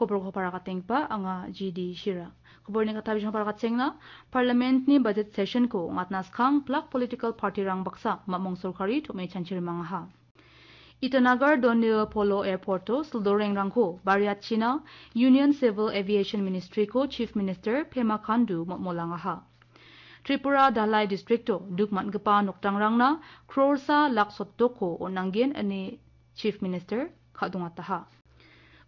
खबर खो पारा तेंग GD shira. GD ni katabi ने para बिजों na parliament ni budget session ko ngat nas kang plak political party rang baksa mamong sorkari may chanchir mga ha Itanagar Donil Polo Airport to Sildoreng rang ko Bariat China Union Civil Aviation Ministry ko Chief Minister Pema Khandu motmolanga ha Tripura Dalai District to Dukman Gapa Noktang Rang na Krorsa Laksotto ko Onanggen ane Chief Minister Khadungataha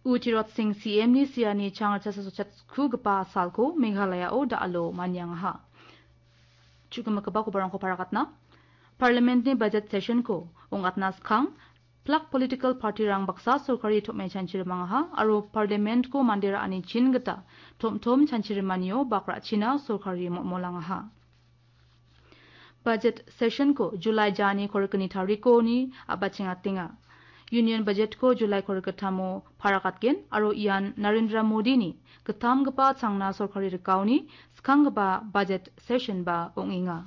Uchirot Singh CM ni siani e changar chasa so chat khu gpa salko Meghalaya o da alo manyang ha. Chukama ko barang ko parakatna. Parliament ni budget session ko ungat nas kang plak political party rang baksa surkari thop me chanchir ha aro parliament ko mandira ani chin gata tom tom chanchir manio bakra china mo molang ha. Budget session ko July jani korekani tariko ni abacinga tinga. union budget ko julai khor kathamo pharakat ken aro ian narendra modi ni katham gpa changna sorkari rkauni skhang ba budget session ba onginga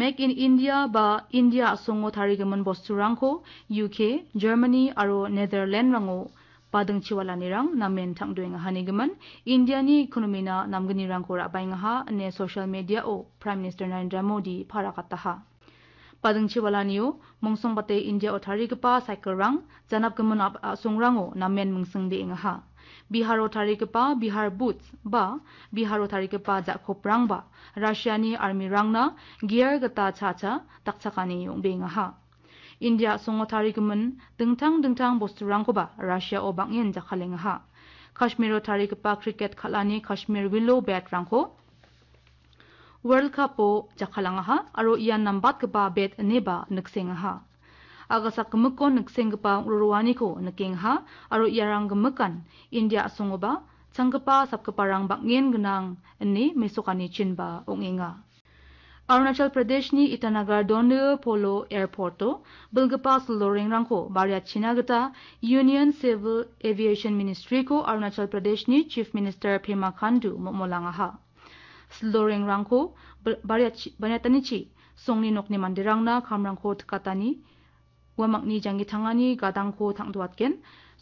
Make in India ba India asongo tharigaman bosturang ko UK, Germany aro Netherlands rango padang chiwala nirang namen thangdoing hanigaman India ni economy na namgani rang ko ra bainga ha ne social media o Prime Minister Narendra Modi pharakataha padang chiwala niu mongsong bate india othari gpa cycle rang janap gamun ap asung rango namen mengseng de ingaha bihar othari gpa bihar boots ba bihar othari gpa ja rang ba russiani army rangna gear gata cha cha takchakani yong bengaha india songothari gamun dengtang dengtang bostu rangko ba russia obangyen ha. Kashmir thari gpa cricket khalani kashmir willow bat rangko woর্ল্াপ জাালাা আ ইানামবাtগবা ব নেবা নকসেহা গাাগম নকগবাান না ইাগমান ইনaবা চাগবা াাবাা মচবা rনাল প্রদেশনি ইানগা দন pl এpt বিলগবা rেরাো বাrচiনাগা ইউনি়ন চব এvi়ন মিনি্t্ rন্রশ চ মিাাানা slurring rangko bariya tani chi songni nokni mandirang na kham rangko thakatani wa makni jangi thangani gadang ko thangduatken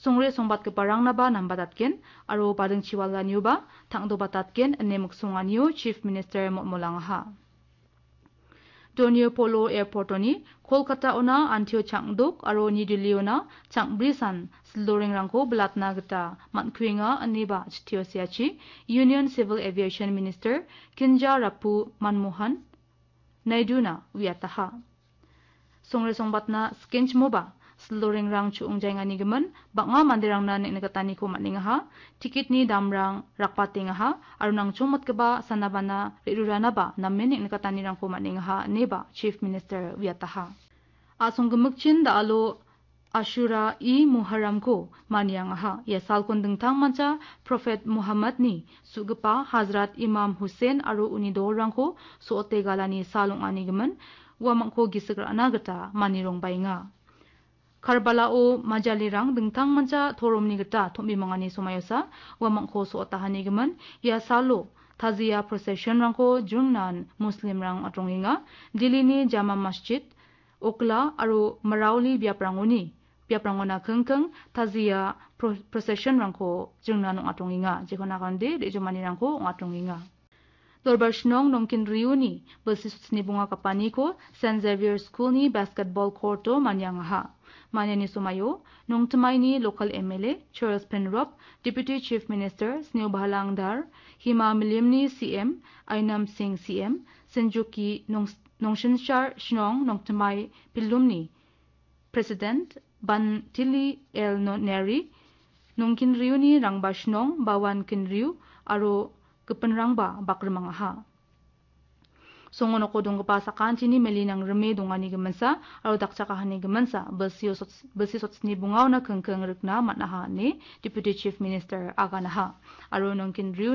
songre songbat ke parang na ba nambadatken aro padang chiwala nyuba thangdo batatken nemuk songaniyo chief minister motmolang Tonio Polo Airport oni Kolkata ona Antio Changduk aro ni Diliona Changbrisan Sloring rangko blatna gata mankhwinga aniba chthiosi Union Civil Aviation Minister Kinja Rapu Manmohan Naiduna Wiataha Songre Songbatna Skinchmoba লrোg uজaনিম ba মদ nনি ম প ম Karbalao majalirang bintang manca thoromni gita thombi mangani somayosa wa mangko so tahani geman ya salo tazia procession rangko jungnan muslim rang atronginga dilini jama masjid okla aru marauli biaprangoni biaprangona kengkeng tazia procession rangko jungnan atronginga jekona kande rejomani rangko atronginga Dorbar Shnong Nongkin Riuni, Bersisusni Bunga Kapani ko San Xavier School ni basketball court to manyangaha. Manyani Sumayo, Nongtamaini local MLA, Charles Penrop, Deputy Chief Minister, Sneo Bhalang Hima Milimni CM, Ainam Singh CM, Senjuki nung Shinshar Shnong Nongtamai Pilumni, President, Ban Tili El Neri, Rangba Shnong Bawan Kinriu, Aro Kepenrangba Bakrmangaha. songo noko dong pa ni meli reme dong ani gemensa aro dakcha ka hani gemensa besi sots besi ni bunga na keng rukna mat ni deputy chief minister aga na ha aro nong kin riu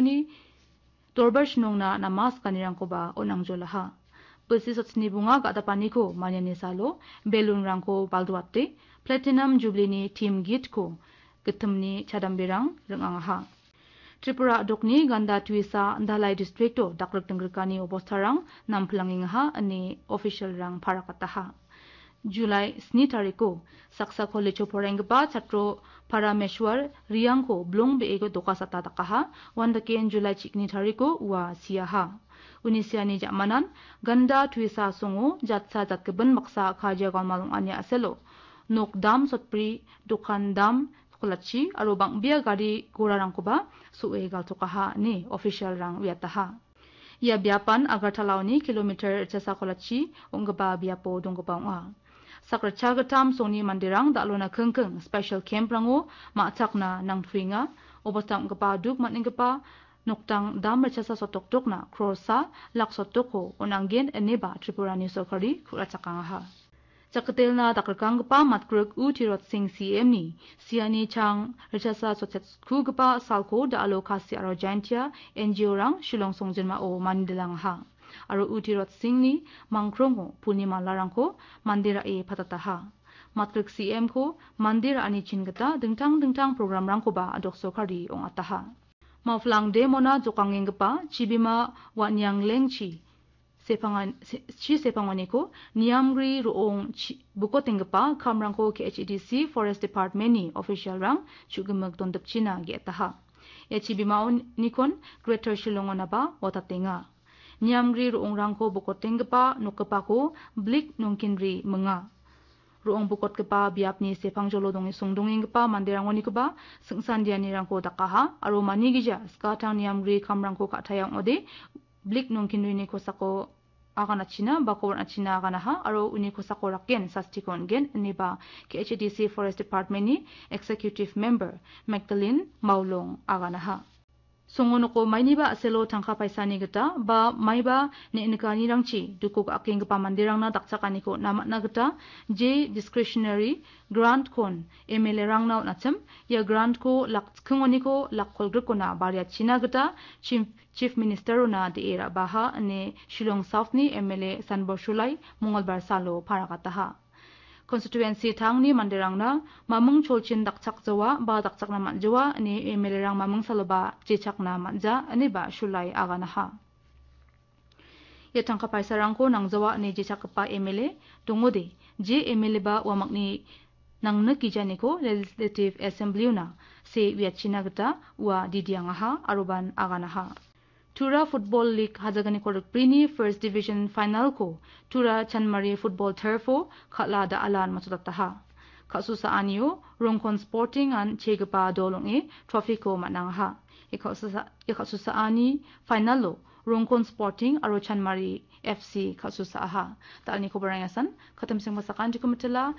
torbash nong na namas kanirang ko ba onang ha besi sots bunga ga da pani ko manya ni salo belun rang ko platinum jubilee ni team git ko gitumni chadambirang rangang ha Tripura dokni ganda tuisa dalai districto डाक्रक tengrikani अवस्था namphlanging ha ani official rang parakataha. जुलाई स्नि तारिखको साक्सा कलेज फरेंगबा छात्र फारामेश्वर रियांगको ब्लोंग बेगो दोका सता तकाहा वंदा केन जुलाई चिकनि तारिखको वा सियाहा उनिसियानि जामानान गंदा थुइसा सोंगो जातसा जातके बन मक्सा खाजिया गमालुंग आनि असेलो नोकदाम सतप्री दुकानदाम kulachi aru bia gari gorarangkoba gal tukaha ni official rang wiataha. Ia biapan agar ni kilometer jasa kolachi onggaba biapo donggaba onga. Sakra chagatam soni mandirang daklona kengkeng special camp ma maakcakna nang tuinga obatang gaba duk matning gaba noktang dam rechasa sotok tokna krosa lak sotoko onanggen eneba tripura ni sokari kuracakangaha. Chakadelna matkruk u utirot sing siemni, siani chang rechasa sotetskugpa salko da alokasi jantia NGO rang shilong jenma o mandilang ha. Aro utirot ni mangkrongo malarang ko mandira e patataha. Matkruk CM ko mandira ani chingata dengtang dengtang program rangko ba adokso kari ong ataha. Maflang demona jokangengpa chibima wanyang lengchi sepangan chi sepangani ko niamgri buko tenggepa kamrangko KHEDC Forest Department ni official rang chugemak dondap china ge taha ya chi e bimao nikon Greater Shillong onaba watatenga niamgri roong rangko buko tenggepa nokkepa ko blik nongkinri menga ruang bukot kepa biapni sepang jolo dongi sungdonging kepa woni kepa sengsan diani rangko dakaha aroma ni gija skatang niamgri kamrangko tayang ode blik nongkinri ni kosako আগা নাচিন বাকবর আছিনা আগা নাহা আর উনি খোসা করাকেন শাস্তি কনগেন নিবা কে H D C forest department নি এক্সিকিউটিভ মেম্বার মেকলিন মাউলং আগা Songonoko maini ba aselo tangka paisani gata ba mai ba ne inkaani rangchi duko ka akingi pa mandirang na dakchakani ko namatna gata jay discretionary grant kon emele rangnau natim ya grant ko lax kengoniko lax kolgirko na bariyachi na gata chief ministero na dee ra ba ha ne Shilong South ni emele sanbo shulay mongol barisalo para gata ha. constituency thang ni mandirang na mamung cholchin dakchak jawa ba dakchak na manjawa ani MLA rang mamung saloba chechak na manja ani ba shulai agana ha ya tangka paisa rangko nang jawa ni jechak pa MLA tungo de je MLA ba wamakni makni nang na ko legislative assembly na se wiachina gata wa didianga ha aruban agana ha Tura Football League Hazagani Korok Prini First Division Final Ko Tura Chanmari Football Turfo Katla Da Alan Matodaktaha Kasu Sa Anio Rongkon Sporting An Chegpa Dolong E Trophy Ko Manang Ha Ikasu e e Sa Ani Final Lo Rongkon Sporting Aro Chanmari FC Kasu aha. Ha Ta Ani Ko Barangasan Katam Sing Masakan Jikumatila